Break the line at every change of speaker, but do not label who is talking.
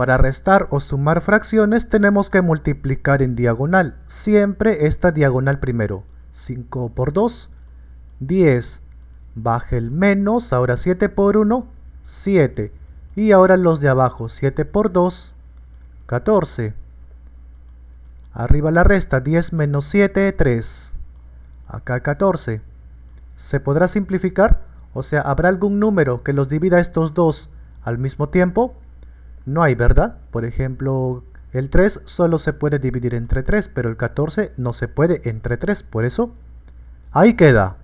Para restar o sumar fracciones tenemos que multiplicar en diagonal, siempre esta diagonal primero. 5 por 2, 10. Baje el menos, ahora 7 por 1, 7. Y ahora los de abajo, 7 por 2, 14. Arriba la resta, 10 menos 7, 3. Acá 14. ¿Se podrá simplificar? O sea, ¿habrá algún número que los divida estos dos al mismo tiempo? no hay, ¿verdad? Por ejemplo, el 3 solo se puede dividir entre 3, pero el 14 no se puede entre 3, por eso ahí queda.